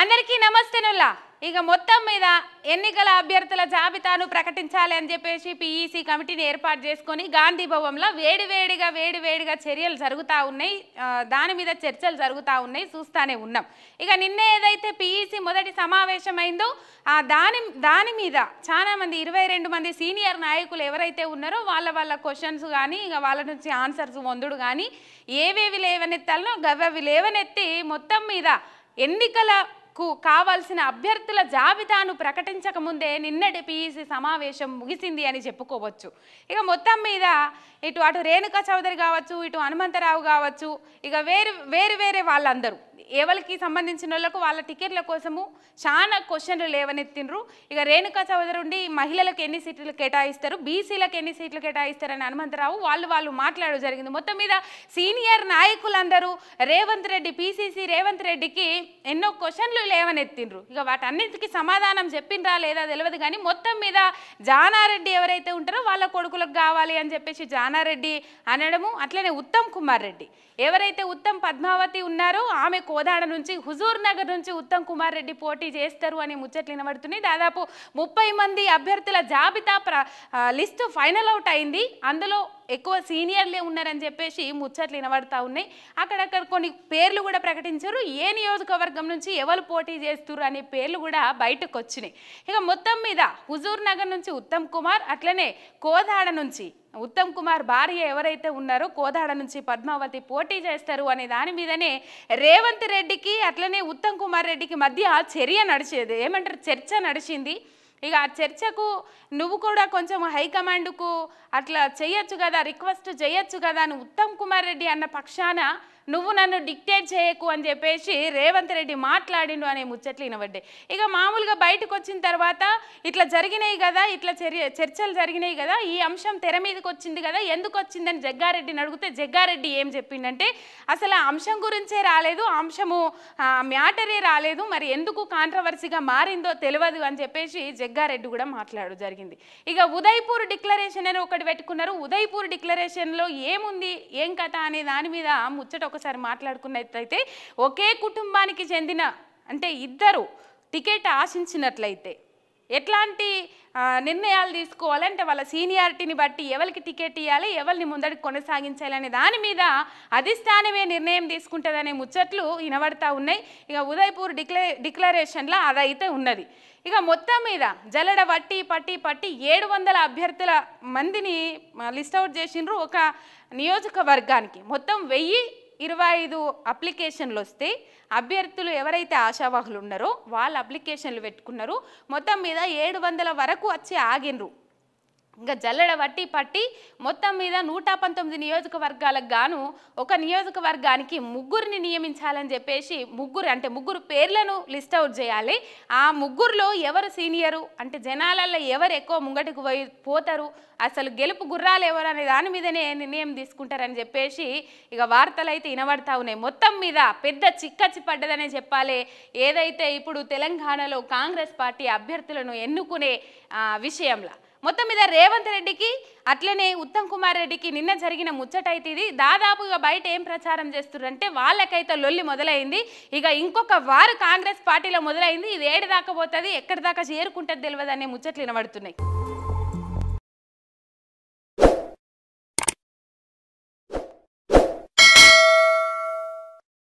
అందరికీ నమస్తేనుల్లా ఇక మొత్తం మీద ఎన్నికల అభ్యర్థుల జాబితాను ప్రకటించాలి అని చెప్పేసి పీఈసీ e కమిటీని ఏర్పాటు చేసుకొని గాంధీ భవన్లో వేడివేడిగా వేడివేడిగా చర్యలు జరుగుతూ ఉన్నాయి దాని మీద చర్చలు జరుగుతూ ఉన్నాయి చూస్తూనే ఉన్నాం ఇక నిన్న ఏదైతే పీఈసీ e మొదటి సమావేశమైందో ఆ దాని దాని మీద చాలామంది ఇరవై రెండు మంది సీనియర్ నాయకులు ఎవరైతే ఉన్నారో వాళ్ళ వాళ్ళ క్వశ్చన్స్ కానీ ఇక వాళ్ళ నుంచి ఆన్సర్స్ వందుడు కానీ ఏవేవి లేవనెత్తాలనో గవ్వవి లేవనెత్తి మొత్తం మీద ఎన్నికల కు కావాల్సిన అభ్యర్థుల జాబితాను ప్రకటించకముందే నిన్నటి పీఈసీ సమావేశం ముగిసింది అని చెప్పుకోవచ్చు ఇక మొత్తం మీద ఇటు అటు రేణుకా చౌదరి కావచ్చు ఇటు హనుమంతరావు కావచ్చు ఇక వేరు వేరు వేరే వాళ్ళందరూ ఎవరికి సంబంధించిన వాళ్ళకు వాళ్ళ టికెట్ల కోసము చాలా క్వశ్చన్లు లేవనెత్తిండ్రు ఇక రేణుకా ఉండి మహిళలకు ఎన్ని సీట్లు కేటాయిస్తారు బీసీలకు ఎన్ని సీట్లు కేటాయిస్తారు అని హనుమంతరావు వాళ్ళు వాళ్ళు మాట్లాడడం జరిగింది మొత్తం మీద సీనియర్ నాయకులందరూ రేవంత్ రెడ్డి పీసీసీ రేవంత్ రెడ్డికి ఎన్నో క్వశ్చన్లు లేవనెత్తిండ్రు ఇక వాటన్నిటికీ సమాధానం చెప్పిండ్రా లేదా తెలియదు కానీ మొత్తం మీద జానారెడ్డి ఎవరైతే ఉంటారో వాళ్ళ కొడుకులకు కావాలి అని చెప్పేసి జానారెడ్డి అనడము అట్లనే ఉత్తమ్ కుమార్ రెడ్డి ఎవరైతే ఉత్తమ్ పద్మావతి ఉన్నారో ఆమె కోదాడ నుంచి హుజూర్ నగర్ నుంచి ఉత్తమ్ కుమార్ రెడ్డి పోటీ చేస్తారు అనే ముచ్చట్లు వినబడుతున్నాయి దాదాపు ముప్పై మంది అభ్యర్థుల జాబితా ప్ర లిస్టు ఫైనల్ అవుట్ అయింది అందులో ఎక్కువ సీనియర్లే ఉన్నారని చెప్పేసి ముచ్చట్లు వినబడతా ఉన్నాయి అక్కడక్కడ కొన్ని పేర్లు కూడా ప్రకటించారు ఏ నియోజకవర్గం నుంచి ఎవరు పోటీ చేస్తారు అనే పేర్లు కూడా బయటకు వచ్చినాయి ఇక మొత్తం మీద హుజూర్ నగర్ నుంచి ఉత్తమ్ కుమార్ అట్లనే కోదాడ నుంచి ఉత్తమ్ కుమార్ భార్య ఎవరైతే ఉన్నారో కోదాడ నుంచి పద్మావతి పోటీ చేస్తారు అనే దాని మీదనే రేవంత్ రెడ్డికి అట్లనే ఉత్తమ్ కుమార్ రెడ్డికి మధ్య చర్య నడిచేది ఏమంటారు చర్చ నడిచింది ఇక ఆ చర్చకు నువ్వు కూడా కొంచెం హైకమాండ్కు అట్లా చేయొచ్చు కదా రిక్వెస్ట్ చేయొచ్చు కదా అని ఉత్తమ్ కుమార్ రెడ్డి అన్న పక్షాన నువ్వు నన్ను డిక్టేట్ చేయకు అని చెప్పేసి రేవంత్ రెడ్డి మాట్లాడిండు అనే ముచ్చట్లు వినబడ్డాయి ఇక మామూలుగా బయటకు వచ్చిన తర్వాత ఇట్లా జరిగినాయి కదా ఇట్లా చర్చలు జరిగినాయి కదా ఈ అంశం తెర మీదకి వచ్చింది కదా ఎందుకు వచ్చిందని జగ్గారెడ్డిని అడిగితే జగ్గారెడ్డి ఏం చెప్పిండంటే అసలు ఆ అంశం గురించే రాలేదు అంశము మ్యాటరే రాలేదు మరి ఎందుకు కాంట్రవర్సీగా మారిందో తెలియదు అని చెప్పేసి జగ్గారెడ్డి కూడా మాట్లాడు జరిగింది ఇక ఉదయ్పూర్ డిక్లరేషన్ అని ఒకటి పెట్టుకున్నారు ఉదయ్పూర్ డిక్లరేషన్లో ఏముంది ఏం కథ అనే దాని మీద ముచ్చట ఒక ఒకసారి మాట్లాడుకున్నట్లయితే ఒకే కుటుంబానికి చెందిన అంటే ఇద్దరు టికెట్ ఆశించినట్లయితే ఎట్లాంటి నిర్ణయాలు తీసుకోవాలంటే వాళ్ళ సీనియారిటీని బట్టి ఎవరికి టికెట్ ఇవ్వాలి ఎవరిని ముందడికి కొనసాగించాలనే దాని మీద అధిష్టానమే నిర్ణయం తీసుకుంటుందనే ముచ్చట్లు వినబడతా ఉన్నాయి ఇక ఉదయపూర్ డిక్లే డిక్లరేషన్లో అదైతే ఉన్నది ఇక మొత్తం మీద జల్లడ వట్టి పట్టి పట్టి ఏడు వందల అభ్యర్థుల మందిని లిస్ట్ అవుట్ చేసినారు ఒక నియోజకవర్గానికి మొత్తం వెయ్యి ఇరవై ఐదు అప్లికేషన్లు వస్తాయి అభ్యర్థులు ఎవరైతే ఆశావాహులు ఉన్నారో వాళ్ళు అప్లికేషన్లు పెట్టుకున్నారు మొత్తం మీద ఏడు వందల వరకు వచ్చి ఆగినరు ఇంకా జల్లెడ వట్టి పట్టి మొత్తం మీద నూట పంతొమ్మిది నియోజకవర్గాలకు గాను ఒక నియోజకవర్గానికి ముగ్గురిని నియమించాలని చెప్పేసి ముగ్గురు అంటే ముగ్గురు పేర్లను లిస్ట్ అవుట్ చేయాలి ఆ ముగ్గురులో ఎవరు సీనియరు అంటే జనాలలో ఎవరు ఎక్కువ ముంగటికి పోయి పోతారు అసలు గెలుపు గుర్రాలు ఎవరు అనే దాని మీదనే నిర్ణయం తీసుకుంటారని చెప్పేసి ఇక వార్తలు అయితే వినబడతా ఉన్నాయి మొత్తం మీద పెద్ద చిక్కచి పడ్డదనే చెప్పాలి ఏదైతే ఇప్పుడు తెలంగాణలో కాంగ్రెస్ పార్టీ అభ్యర్థులను ఎన్నుకునే విషయంలో మొత్తం మీద రేవంత్ రెడ్డికి అట్లనే ఉత్తమ్ కుమార్ రెడ్డికి నిన్న జరిగిన ముచ్చట అయితే ఇది దాదాపుగా బయట ఏం ప్రచారం చేస్తున్నారంటే వాళ్ళకైతే లొల్లి మొదలైంది ఇక ఇంకొక వారు కాంగ్రెస్ పార్టీలో మొదలైంది ఇది ఏడు దాకా పోతుంది ఎక్కడి దాకా చేరుకుంటుంది తెలియదు అనే ముచ్చట్లు వినబడుతున్నాయి